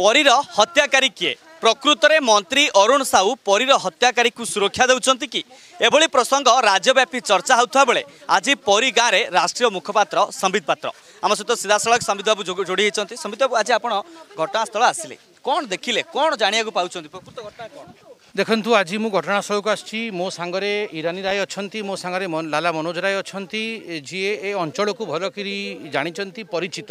ପରୀର ହତ୍ୟାକାରୀ କିଏ ପ୍ରକୃତରେ ମନ୍ତ୍ରୀ ଅରୁଣ ସାହୁ ପରୀର ହତ୍ୟାକାରୀକୁ ସୁରକ୍ଷା ଦେଉଛନ୍ତି କି ଏଭଳି ପ୍ରସଙ୍ଗ ରାଜ୍ୟବ୍ୟାପୀ ଚର୍ଚ୍ଚା ହେଉଥିବା ବେଳେ ଆଜି ପରୀ ଗାଁରେ ରାଷ୍ଟ୍ରୀୟ ମୁଖପାତ୍ର ସମ୍ବିତ ପାତ୍ର ଆମ ସହିତ ସିଧାସଳଖ ସମ୍ବିତ ବାବୁ ଯୋଡ଼ି ହେଇଛନ୍ତି ସମ୍ବିତ ବାବୁ ଆଜି ଆପଣ ଘଟଣାସ୍ଥଳ ଆସିଲେ କ'ଣ ଦେଖିଲେ କ'ଣ ଜାଣିବାକୁ ପାଉଛନ୍ତି ପ୍ରକୃତ ଘଟଣା କ'ଣ ଦେଖନ୍ତୁ ଆଜି ମୁଁ ଘଟଣାସ୍ଥଳକୁ ଆସିଛି ମୋ ସାଙ୍ଗରେ ଇରାନୀ ରାୟ ଅଛନ୍ତି ମୋ ସାଙ୍ଗରେ ଲାଲା ମନୋଜ ରାୟ ଅଛନ୍ତି ଯିଏ ଏ ଅଞ୍ଚଳକୁ ଭଲ କରି ଜାଣିଛନ୍ତି ପରିଚିତ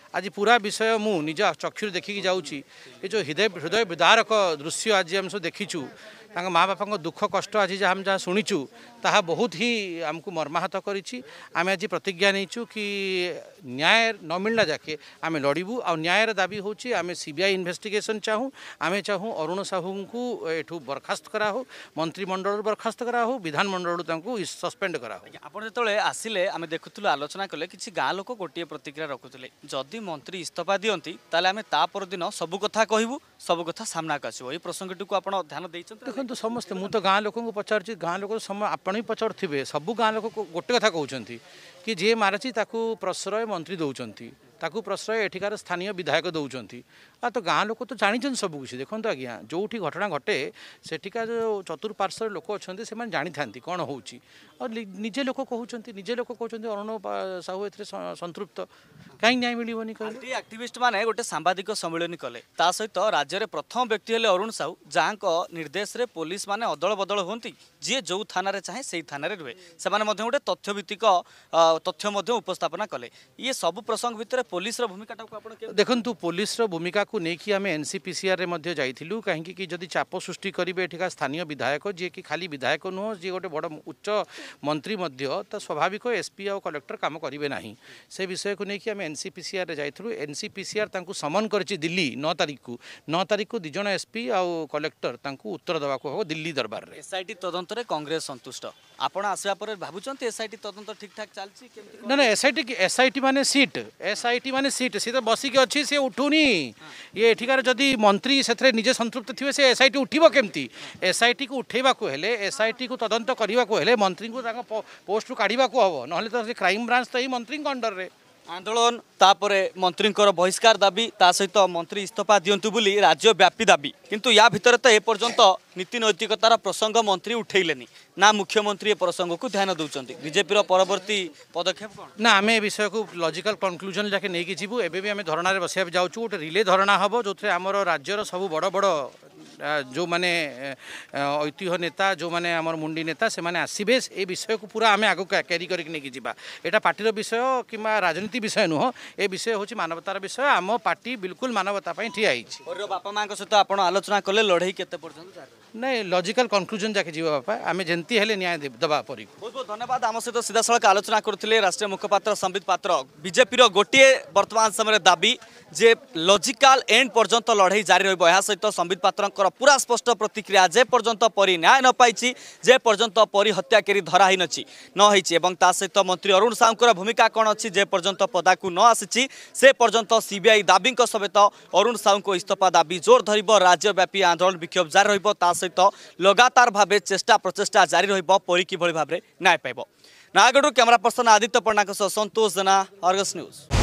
आज पूरा विषय मुज चक्षु देखिक जाऊँगी जो हृदय हृदय विदारक दृश्य आज आम सब देखी माँ बापा दुख कष्ट आज जहाँ जहाँ शुणीचु ता बहुत ही आमको मर्माहत करतीज्ञा नहींचु कि न्याय न मिलना जाके आम लड़बू आउ न्यायर दाबी हूँ आम सीबीआई इन्वेस्टिगेशन चाहूँ आम चाहूँ अरुण साहू को बरखास्त करा मंत्रिमंडल बरखास्त करा विधानमंडल सस्पेड करा आप जो आसिले आम देखु आलोचना कले कि गाँ लोक गोटे प्रतिक्रिया रखुले जदि ମନ୍ତ୍ରୀ ଇସ୍ତଫା ଦିଅନ୍ତି ତାହେଲେ ଆମେ ତା ପରଦିନ ସବୁ କଥା କହିବୁ ସବୁ କଥା ସାମ୍ନାକୁ ଆସିବ ଏଇ ପ୍ରସଙ୍ଗଟିକୁ ଆପଣ ଧ୍ୟାନ ଦେଇଛନ୍ତି ଦେଖନ୍ତୁ ସମସ୍ତେ ମୁଁ ତ ଗାଁ ଲୋକଙ୍କୁ ପଚାରୁଛି ଗାଁ ଲୋକ ସମୟ ଆପଣ ହିଁ ପଚାରୁଥିବେ ସବୁ ଗାଁ ଲୋକ ଗୋଟେ କଥା କହୁଛନ୍ତି କି ଯିଏ ମାରିଛି ତାକୁ ପ୍ରଶ୍ରୟ ମନ୍ତ୍ରୀ ଦେଉଛନ୍ତି ତାକୁ ପ୍ରଶ୍ରୟ ଏଠିକାର ସ୍ଥାନୀୟ ବିଧାୟକ ଦେଉଛନ୍ତି ତ ଗାଁ ଲୋକ ତ ଜାଣିଛନ୍ତି ସବୁ କିଛି ଦେଖନ୍ତୁ ଆଜ୍ଞା ଯେଉଁଠି ଘଟଣା ଘଟେ ସେଠିକା ଯେଉଁ ଚତୁଃପାର୍ଶ୍ୱରେ ଲୋକ ଅଛନ୍ତି ସେମାନେ ଜାଣିଥାନ୍ତି କ'ଣ ହେଉଛି ଆଉ ନିଜେ ଲୋକ କହୁଛନ୍ତି ନିଜେ ଲୋକ କହୁଛନ୍ତି ଅରୁଣ ସାହୁ ଏଥିରେ ସନ୍ତୃପ୍ତ କାହିଁକି ନ୍ୟାୟ ମିଳିବନି କହିଲେ ଆକ୍ଟିଭିଷ୍ଟ ମାନେ ଗୋଟେ ସାମ୍ବାଦିକ ସମ୍ମିଳନୀ କଲେ ତା ସହିତ ରାଜ୍ୟରେ ପ୍ରଥମ ବ୍ୟକ୍ତି ହେଲେ ଅରୁଣ ସାହୁ ଯାହାଙ୍କ ନିର୍ଦ୍ଦେଶରେ ପୋଲିସ ମାନେ ଅଦଳ ବଦଳ ହୁଅନ୍ତି ଯିଏ ଯେଉଁ ଥାନାରେ ଚାହେଁ ସେଇ ଥାନାରେ ରୁହେ ସେମାନେ ମଧ୍ୟ ଗୋଟେ ତଥ୍ୟଭିତ୍ତିକ ତଥ୍ୟ ମଧ୍ୟ ଉପସ୍ଥାପନା କଲେ ଇଏ ସବୁ ପ୍ରସଙ୍ଗ ଭିତରେ ପୋଲିସର ଭୂମିକାଟାକୁ ଆପଣ ଦେଖନ୍ତୁ ପୋଲିସର ଭୂମିକା ତାକୁ ନେଇକି ଆମେ ଏନ୍ସିପିସିଆର୍ରେ ମଧ୍ୟ ଯାଇଥିଲୁ କାହିଁକି କି ଯଦି ଚାପ ସୃଷ୍ଟି କରିବେ ଏଠିକା ସ୍ଥାନୀୟ ବିଧାୟକ ଯିଏକି ଖାଲି ବିଧାୟକ ନୁହଁ ଯିଏ ଗୋଟେ ବଡ଼ ଉଚ୍ଚ ମନ୍ତ୍ରୀ ମଧ୍ୟ ତ ସ୍ୱାଭାବିକ ଏସ୍ପି ଆଉ କଲେକ୍ଟର କାମ କରିବେ ନାହିଁ ସେ ବିଷୟକୁ ନେଇକି ଆମେ ଏନ୍ସିପିସିଆର୍ରେ ଯାଇଥିଲୁ ଏନ୍ସିପିସିଆର୍ ତାଙ୍କୁ ସମନ କରିଛି ଦିଲ୍ଲୀ ନଅ ତାରିଖକୁ ନଅ ତାରିଖକୁ ଦୁଇ ଜଣ ଏସ୍ପି ଆଉ କଲେକ୍ଟର ତାଙ୍କୁ ଉତ୍ତର ଦେବାକୁ ହେବ ଦିଲ୍ଲୀ ଦରବାରରେ ଏସ୍ଆଇଟି ତଦନ୍ତରେ କଂଗ୍ରେସ ସନ୍ତୁଷ୍ଟ ଆପଣ ଆସିବା ପରେ ଭାବୁଛନ୍ତି ଏସ୍ଆଇଟି ତଦନ୍ତ ଠିକ୍ଠାକ୍ ଚାଲିଛି ନା ନା ଏସ୍ଆଇଟି ଏସ୍ଆଇଟି ମାନେ ସିଟ୍ ଏସ୍ଆଇଟି ମାନେ ସିଟ୍ ସିଏ ତ ବସିକି ଅଛି ସିଏ ଉଠୁନି ଇଏ ଏଠିକାର ଯଦି ମନ୍ତ୍ରୀ ସେଥିରେ ନିଜେ ସନ୍ତୃପ୍ତ ଥିବେ ସେ ଏସ୍ଆଇଟି ଉଠିବ କେମିତି ଏସ୍ଆଇଟିକୁ ଉଠାଇବାକୁ ହେଲେ ଏସ୍ଆଇଟିକୁ ତଦନ୍ତ କରିବାକୁ ହେଲେ ମନ୍ତ୍ରୀଙ୍କୁ ତାଙ୍କ ପୋଷ୍ଟରୁ କାଢ଼ିବାକୁ ହେବ ନହେଲେ ତ ସେ କ୍ରାଇମ୍ ବ୍ରାଞ୍ଚ ତ ଏଇ ମନ୍ତ୍ରୀଙ୍କ ଅଣ୍ଡରରେ ଆନ୍ଦୋଳନ ତାପରେ ମନ୍ତ୍ରୀଙ୍କର ବହିଷ୍କାର ଦାବି ତା ସହିତ ମନ୍ତ୍ରୀ ଇସ୍ତଫା ଦିଅନ୍ତୁ ବୋଲି ରାଜ୍ୟବ୍ୟାପୀ ଦାବି କିନ୍ତୁ ୟା ଭିତରେ ତ ଏପର୍ଯ୍ୟନ୍ତ ନୀତି ନୈତିକତାର ପ୍ରସଙ୍ଗ ମନ୍ତ୍ରୀ ଉଠେଇଲେନି ନା ମୁଖ୍ୟମନ୍ତ୍ରୀ ଏ ପ୍ରସଙ୍ଗକୁ ଧ୍ୟାନ ଦେଉଛନ୍ତି ବିଜେପିର ପରବର୍ତ୍ତୀ ପଦକ୍ଷେପ ନା ଆମେ ଏ ବିଷୟକୁ ଲଜିକାଲ୍ କନ୍କ୍ଲୁଜନ୍ ଯାକେ ନେଇକି ଯିବୁ ଏବେ ବି ଆମେ ଧରଣାରେ ବସିବାକୁ ଯାଉଛୁ ଗୋଟେ ରିଲେ ଧରଣା ହେବ ଯେଉଁଥିରେ ଆମର ରାଜ୍ୟର ସବୁ ବଡ଼ ବଡ଼ जो मैंने ଐତିହ୍ୟ ନେତା ଯେଉଁମାନେ ଆମର ମୁଣ୍ଡି ନେତା ସେମାନେ ଆସିବେ ଏ ବିଷୟକୁ ପୁରା ଆମେ ଆଗକୁ କ୍ୟାରି କରିକି ନେଇକି ଯିବା ଏଇଟା ପାର୍ଟିର ବିଷୟ କିମ୍ବା ରାଜନୀତି ବିଷୟ ନୁହଁ ଏ ବିଷୟ ହେଉଛି ମାନବତାର ବିଷୟ ଆମ ପାର୍ଟି ବିଲକୁଲ ମାନବତା ପାଇଁ ଠିଆ ହେଇଛି ବାପା ମାଆଙ୍କ ସହିତ ଆପଣ ଆଲୋଚନା କଲେ ଲଢ଼େଇ କେତେ ପର୍ଯ୍ୟନ୍ତ ନାଇଁ ଲଜିକାଲ କନକ୍ଲୁଜନ ଯାକେ ଯିବା ବାପା ଆମେ ଯେମିତି ହେଲେ ନ୍ୟାୟ ଦେବା ପରି ବହୁତ ବହୁତ ଧନ୍ୟବାଦ ଆମ ସହିତ ସିଧାସଳଖ ଆଲୋଚନା କରୁଥିଲେ ରାଷ୍ଟ୍ରୀୟ ମୁଖପାତ୍ର ସମ୍ବିତ ପାତ୍ର ବିଜେପିର ଗୋଟିଏ ବର୍ତ୍ତମାନ ସମୟରେ ଦାବି যে লজিকাল এন্ড পর্যন্ত লড়াই জারি রহব এর সহ সম্বিত পাত্রঙ্কর পুরা স্পষ্ট প্রতিক্রিয়া যে পর্যন্ত পরি ন্যায় নপাইছি যে পর্যন্ত পরি হত্যাকারী ধরা হয়ে নছি নহেছি এবং তা সহ মন্ত্রী অরুণ সাউঙ্কর ভূমিকা কণ অছি যে পর্যন্ত পদাকু ন আসিছি সে পর্যন্ত সিবিআই দাবীঙ্ সমেত অরুণ সাউঙ্ক ইস্তফা দাবি জোর ধরব রাজ্যব্যাপী আন্দোলন বিক্ষোভ জারি রহব তা সহ লগাতার ভাবে চেষ্টা প্রচেষ্টা জারি রহব পরি কিভাবে ভাবে ন্যায় পাইব ନୟାଗଡ଼ରୁ କ୍ୟାମେରା ପର୍ସନ ଆଦିତ୍ୟ ପଣ୍ଡାଙ୍କ ସହ ସନ୍ତୋଷ ଜେନା ଅର୍ଗସ୍ ନ୍ୟୁଜ୍